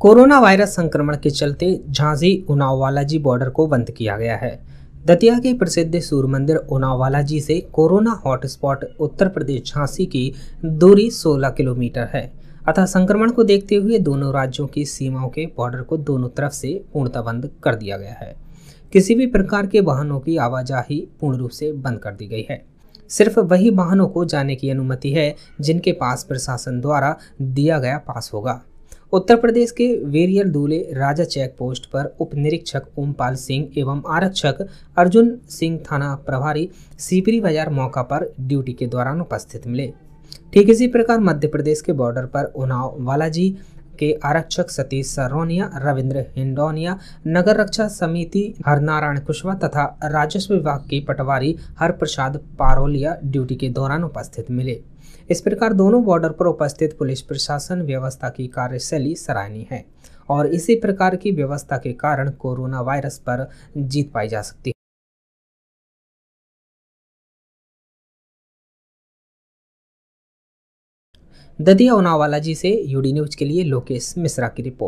corona virus संक्रमण के चलते झांसी उनाव बॉर्डर को बंद किया गया है दतिया के प्रसिद्ध सूर्य मंदिर उनावालाजी से कोरोना हॉटस्पॉट उत्तर प्रदेश झांसी की दूरी 16 किलोमीटर है अतः संक्रमण को देखते हुए दोनों राज्यों की सीमाओं के बॉर्डर को दोनों तरफ से पूर्णतः बंद कर दिया गया है किसी भी प्रकार के वाहनों की आवाजाही पूर्ण रूप से बंद कर दी गई है सिर्फ वही वाहनों को जाने की अनुमति है जिनके पास प्रशासन द्वारा दिया गया पास होगा उत्तर प्रदेश के वेरियर दूल्हे राजा चेक पोस्ट पर उप निरीक्षक ओमपाल सिंह एवं आरक्षक अर्जुन सिंह थाना प्रभारी सीपरी बाजार मौका पर ड्यूटी के दौरान उपस्थित मिले ठीक इसी प्रकार मध्य प्रदेश के बॉर्डर पर उनाव वालाजी के आरक्षक सतीश सरोनिया रविंद्र हिंडोनिया नगर रक्षा समिति हरनारायण कुशवा तथा राजस्व विभाग के पटवारी हर प्रसाद पारोलिया ड्यूटी के दौरान उपस्थित मिले इस प्रकार दोनों बॉर्डर पर उपस्थित पुलिस प्रशासन व्यवस्था की कार्यशैली सराहनीय है और इसी प्रकार की व्यवस्था के कारण कोरोना वायरस पर जीत पाई जा सकती है ददिया उनावाला जी से यूडी न्यूज के लिए लोकेश मिश्रा की रिपोर्ट